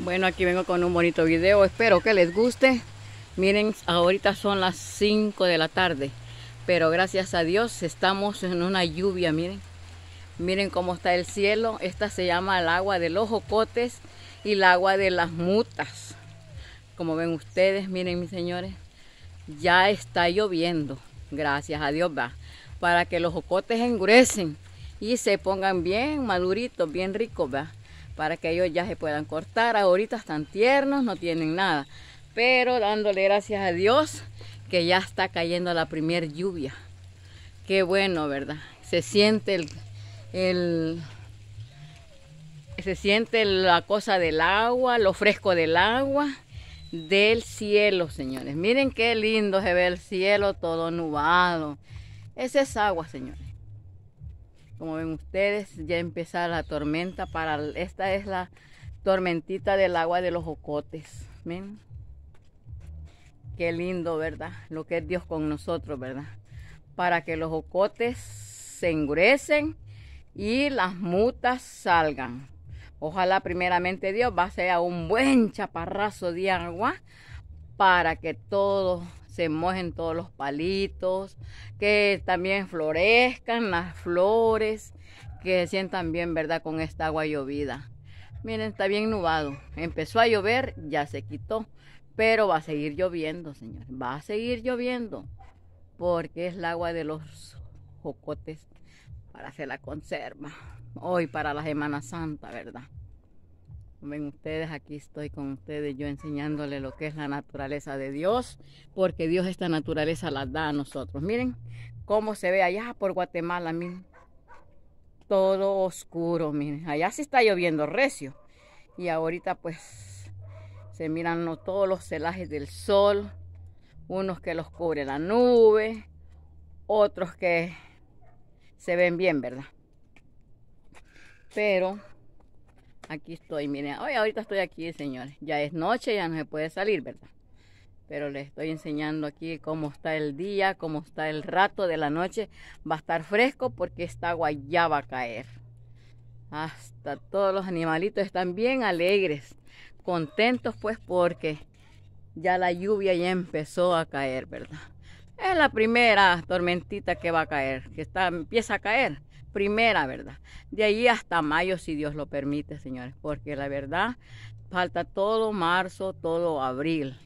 Bueno, aquí vengo con un bonito video. Espero que les guste. Miren, ahorita son las 5 de la tarde. Pero gracias a Dios estamos en una lluvia, miren. Miren cómo está el cielo. Esta se llama el agua de los jocotes y el agua de las mutas. Como ven ustedes, miren mis señores. Ya está lloviendo. Gracias a Dios va. Para que los jocotes engruesen y se pongan bien maduritos, bien ricos, va para que ellos ya se puedan cortar. Ahorita están tiernos, no tienen nada. Pero dándole gracias a Dios que ya está cayendo la primer lluvia. Qué bueno, ¿verdad? Se siente el, se siente la cosa del agua, lo fresco del agua, del cielo, señores. Miren qué lindo se ve el cielo todo nubado. Esa es agua, señores. Como ven ustedes, ya empieza la tormenta. Para, esta es la tormentita del agua de los ocotes. Qué lindo, ¿verdad? Lo que es Dios con nosotros, ¿verdad? Para que los ocotes se engruesen y las mutas salgan. Ojalá primeramente Dios va a ser un buen chaparrazo de agua para que todos se mojen todos los palitos, que también florezcan las flores, que se sientan bien, ¿verdad? Con esta agua llovida. Miren, está bien nubado. Empezó a llover, ya se quitó, pero va a seguir lloviendo, señores. Va a seguir lloviendo, porque es el agua de los jocotes para hacer la conserva. Hoy para la Semana Santa, ¿verdad? Ven ustedes, aquí estoy con ustedes, yo enseñándole lo que es la naturaleza de Dios, porque Dios esta naturaleza la da a nosotros. Miren cómo se ve allá por Guatemala, miren. Todo oscuro, miren. Allá sí está lloviendo recio. Y ahorita pues se miran todos los celajes del sol, unos que los cubre la nube, otros que se ven bien, ¿verdad? Pero Aquí estoy, miren, hoy ahorita estoy aquí, señores. Ya es noche, ya no se puede salir, ¿verdad? Pero les estoy enseñando aquí cómo está el día, cómo está el rato de la noche. Va a estar fresco porque esta agua ya va a caer. Hasta todos los animalitos están bien alegres, contentos pues porque ya la lluvia ya empezó a caer, ¿verdad? Es la primera tormentita que va a caer, que está, empieza a caer primera verdad. De ahí hasta mayo, si Dios lo permite, señores, porque la verdad falta todo marzo, todo abril.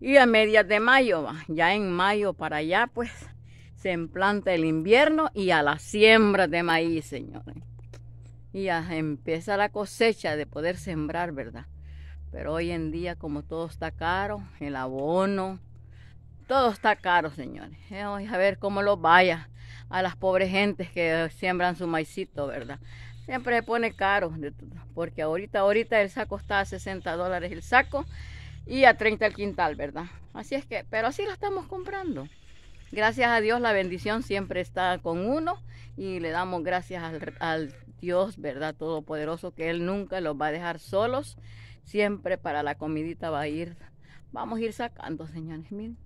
Y a medias de mayo, ya en mayo para allá, pues se implanta el invierno y a la siembra de maíz, señores. Y ya empieza la cosecha de poder sembrar, ¿verdad? Pero hoy en día, como todo está caro, el abono, todo está caro, señores. Eh, a ver cómo lo vaya a las pobres gentes que siembran su maicito, ¿verdad? Siempre pone caro, porque ahorita, ahorita el saco está a 60 dólares el saco y a 30 el quintal, ¿verdad? Así es que, pero así lo estamos comprando. Gracias a Dios la bendición siempre está con uno y le damos gracias al, al Dios, ¿verdad? Todopoderoso, que Él nunca los va a dejar solos. Siempre para la comidita va a ir. Vamos a ir sacando, señores. Miren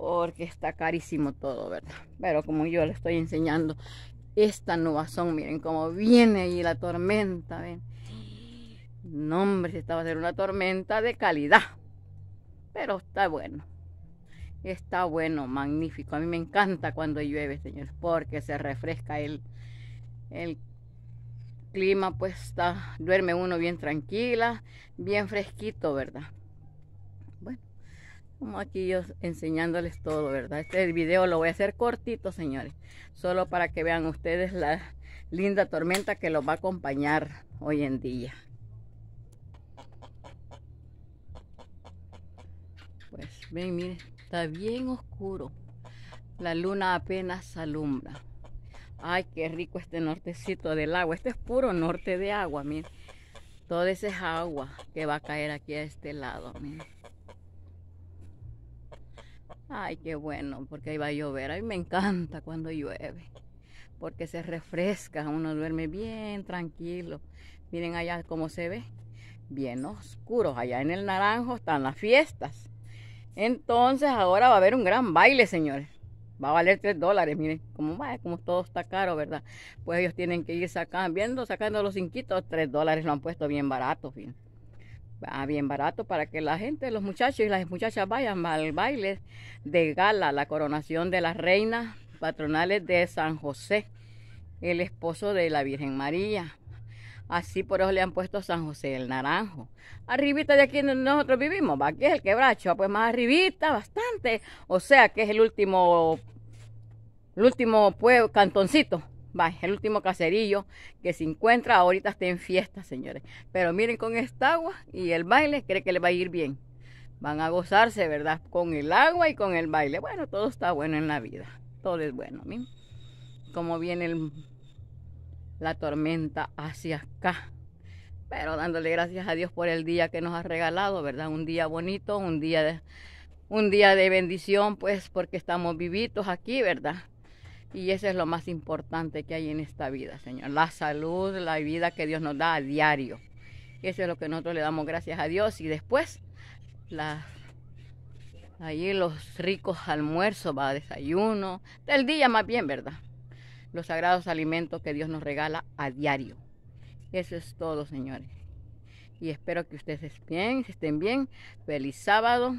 porque está carísimo todo, ¿verdad? Pero como yo le estoy enseñando esta nubazón, miren cómo viene ahí la tormenta, ven. No, hombre, esta va a ser una tormenta de calidad. Pero está bueno. Está bueno, magnífico. A mí me encanta cuando llueve, señores, porque se refresca el, el clima, pues está, duerme uno bien tranquila, bien fresquito, ¿verdad? como aquí yo enseñándoles todo, ¿verdad? Este video lo voy a hacer cortito, señores, solo para que vean ustedes la linda tormenta que los va a acompañar hoy en día. Pues ven, miren, está bien oscuro. La luna apenas alumbra. Ay, qué rico este nortecito del agua. Este es puro norte de agua, miren. Todo ese agua que va a caer aquí a este lado, miren. Ay, qué bueno, porque ahí va a llover. A me encanta cuando llueve, porque se refresca, uno duerme bien tranquilo. Miren allá cómo se ve, bien oscuro. Allá en el naranjo están las fiestas. Entonces ahora va a haber un gran baile, señores. Va a valer tres dólares, miren, como, como todo está caro, ¿verdad? Pues ellos tienen que ir sacando, viendo, sacando los cinquitos, tres dólares lo han puesto bien barato, fin. Ah, bien barato para que la gente, los muchachos y las muchachas vayan al baile de gala, la coronación de las reinas patronales de San José, el esposo de la Virgen María. Así por eso le han puesto San José el Naranjo. Arribita de aquí donde nosotros vivimos, aquí es el quebracho, ah, pues más arribita, bastante. O sea que es el último, el último pueblo, cantoncito el último caserillo que se encuentra, ahorita está en fiesta, señores. Pero miren con esta agua y el baile, cree que le va a ir bien. Van a gozarse, ¿verdad? Con el agua y con el baile. Bueno, todo está bueno en la vida. Todo es bueno. Miren Como viene la tormenta hacia acá. Pero dándole gracias a Dios por el día que nos ha regalado, ¿verdad? Un día bonito, un día de, un día de bendición, pues porque estamos vivitos aquí, ¿verdad? Y eso es lo más importante que hay en esta vida, Señor. La salud, la vida que Dios nos da a diario. eso es lo que nosotros le damos gracias a Dios. Y después, la, allí los ricos almuerzos, va, desayuno, del día más bien, ¿verdad? Los sagrados alimentos que Dios nos regala a diario. Eso es todo, señores. Y espero que ustedes estén bien, estén bien. Feliz sábado.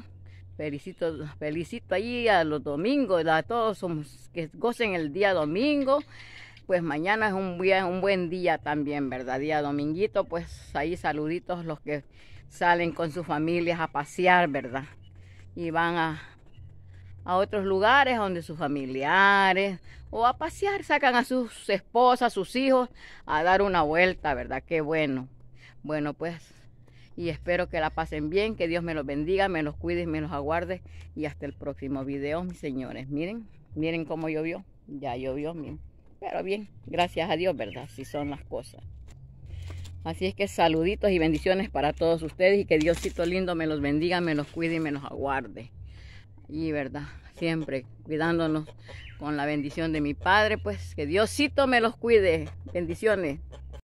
Felicito, felicito ahí a los domingos, a todos somos, que gocen el día domingo. Pues mañana es un, día, un buen día también, ¿verdad? Día dominguito, pues ahí saluditos los que salen con sus familias a pasear, ¿verdad? Y van a, a otros lugares donde sus familiares o a pasear, sacan a sus esposas, sus hijos a dar una vuelta, ¿verdad? Qué bueno. Bueno, pues y espero que la pasen bien, que Dios me los bendiga, me los cuide, me los aguarde y hasta el próximo video, mis señores. Miren, miren cómo llovió, ya llovió, miren. Pero bien, gracias a Dios, ¿verdad? Si son las cosas. Así es que saluditos y bendiciones para todos ustedes y que Diosito lindo me los bendiga, me los cuide y me los aguarde. Y verdad, siempre cuidándonos con la bendición de mi Padre, pues que Diosito me los cuide. Bendiciones.